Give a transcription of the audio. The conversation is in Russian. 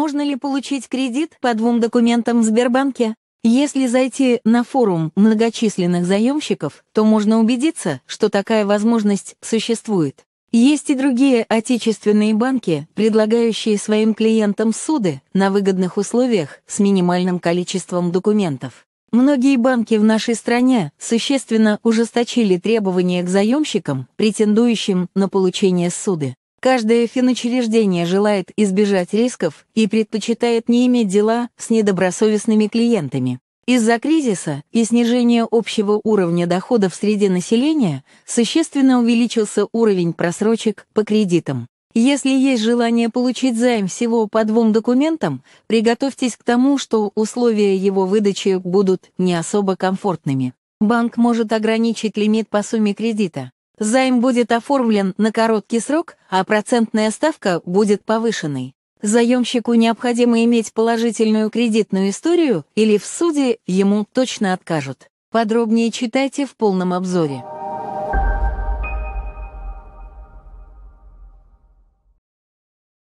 Можно ли получить кредит по двум документам в Сбербанке? Если зайти на форум многочисленных заемщиков, то можно убедиться, что такая возможность существует. Есть и другие отечественные банки, предлагающие своим клиентам суды на выгодных условиях с минимальным количеством документов. Многие банки в нашей стране существенно ужесточили требования к заемщикам, претендующим на получение суды. Каждое финучреждение желает избежать рисков и предпочитает не иметь дела с недобросовестными клиентами. Из-за кризиса и снижения общего уровня доходов среди населения существенно увеличился уровень просрочек по кредитам. Если есть желание получить займ всего по двум документам, приготовьтесь к тому, что условия его выдачи будут не особо комфортными. Банк может ограничить лимит по сумме кредита, Займ будет оформлен на короткий срок, а процентная ставка будет повышенной. Заемщику необходимо иметь положительную кредитную историю или в суде ему точно откажут. Подробнее читайте в полном обзоре.